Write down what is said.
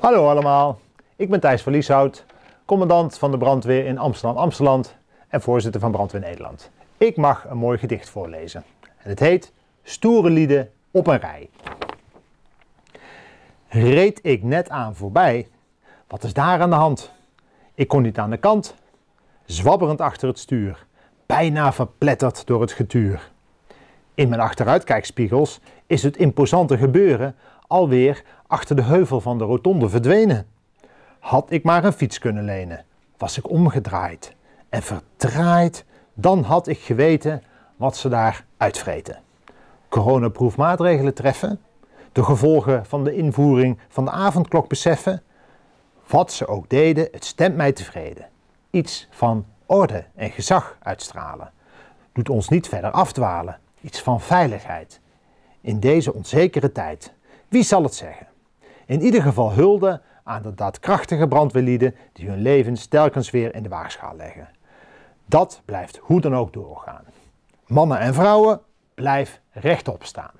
Hallo allemaal, ik ben Thijs Verlieshout, commandant van de brandweer in Amsterdam-Amsterdam en voorzitter van Brandweer Nederland. Ik mag een mooi gedicht voorlezen. En het heet Stoere lieden op een rij. Reed ik net aan voorbij, wat is daar aan de hand? Ik kon niet aan de kant, zwabberend achter het stuur, bijna verpletterd door het getuur. In mijn achteruitkijkspiegels is het imposante gebeuren alweer achter de heuvel van de rotonde verdwenen. Had ik maar een fiets kunnen lenen, was ik omgedraaid en verdraaid, dan had ik geweten wat ze daar uitvreten. Coronaproefmaatregelen treffen, de gevolgen van de invoering van de avondklok beseffen. Wat ze ook deden, het stemt mij tevreden. Iets van orde en gezag uitstralen. Doet ons niet verder afdwalen. Iets van veiligheid. In deze onzekere tijd. Wie zal het zeggen? In ieder geval hulde aan de daadkrachtige brandweerlieden die hun levens telkens weer in de waagschaal leggen. Dat blijft hoe dan ook doorgaan. Mannen en vrouwen, blijf rechtop staan.